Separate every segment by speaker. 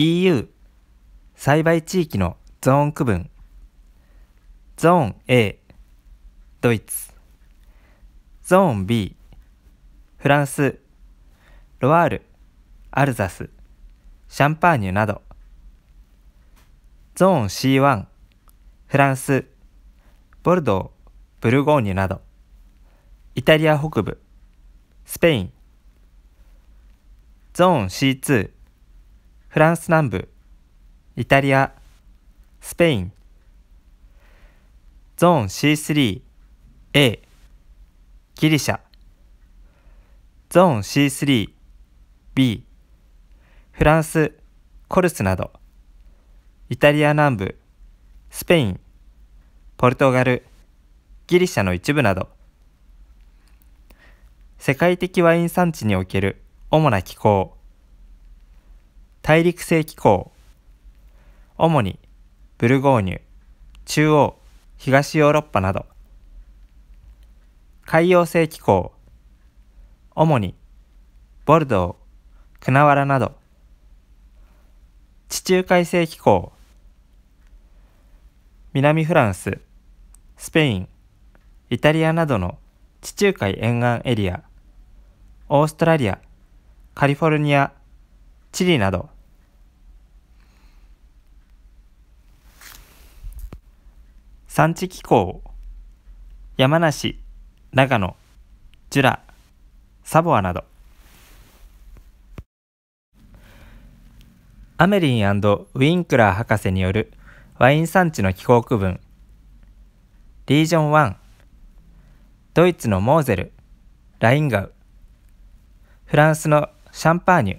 Speaker 1: EU 栽培地域のゾーン区分ゾーン A ドイツゾーン B フランスロワールアルザスシャンパーニュなどゾーン C1 フランスボルドーブルゴーニュなどイタリア北部スペインゾーン C2 フランス南部、イタリア、スペイン、ゾーン C3、A、ギリシャ、ゾーン C3、B、フランス、コルスなど、イタリア南部、スペイン、ポルトガル、ギリシャの一部など、世界的ワイン産地における主な気候、大陸性気候主にブルゴーニュ中央東ヨーロッパなど海洋性気候主にボルドークナワラなど地中海性気候南フランススペインイタリアなどの地中海沿岸エリアオーストラリアカリフォルニアチリなど産地機構山梨長野ジュラサボアなどアメリンウィンクラー博士によるワイン産地の気候区分リージョン1ドイツのモーゼルラインガウフランスのシャンパーニュ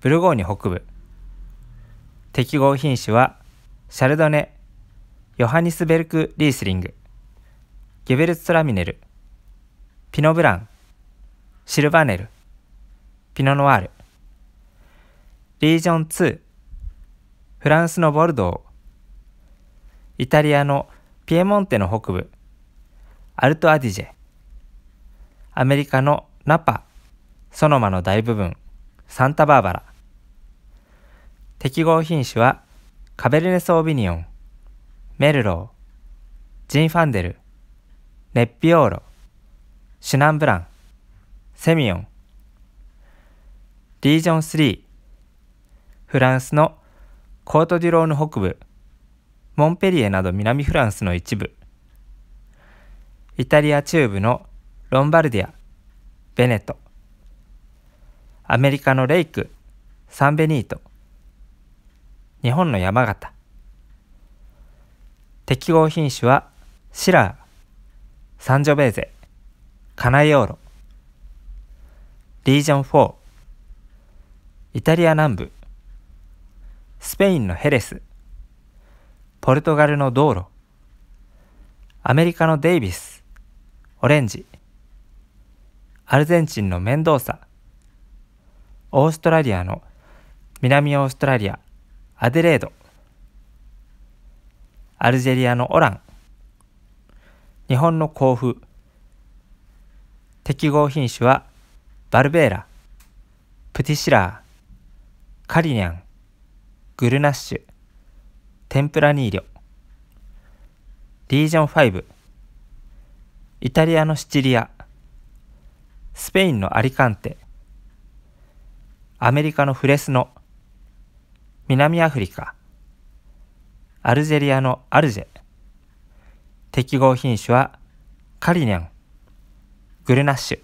Speaker 1: ブルゴーニュ北部適合品種はシャルドネヨハニスベルク・リースリング、ゲベルツ・トラミネル、ピノ・ブラン、シルバーネル、ピノ・ノワール、リージョン2、フランスのボルドー、イタリアのピエモンテの北部、アルト・アディジェ、アメリカのナパ、ソノマの大部分、サンタバーバラ。適合品種はカベルネ・ソービニオン。メルロー、ジン・ファンデル、ネッピオーロ、シュナンブラン、セミオン。リージョン3、フランスのコートデュローヌ北部、モンペリエなど南フランスの一部、イタリア中部のロンバルディア、ベネト、アメリカのレイク、サンベニート、日本の山形、適合品種はシラー、サンジョベーゼ、カナイオーロ、リージョン4、イタリア南部、スペインのヘレス、ポルトガルの道路、アメリカのデイビス、オレンジ、アルゼンチンのメンドーサ、オーストラリアの南オーストラリア、アデレード、アルジェリアのオラン、日本の甲府、適合品種はバルベーラ、プティシラー、カリニャン、グルナッシュ、天ぷらニーリョ、リージョン5、イタリアのシチリア、スペインのアリカンテ、アメリカのフレスノ、南アフリカ、アルジェリアのアルジェ。適合品種はカリニャン、グレナッシュ。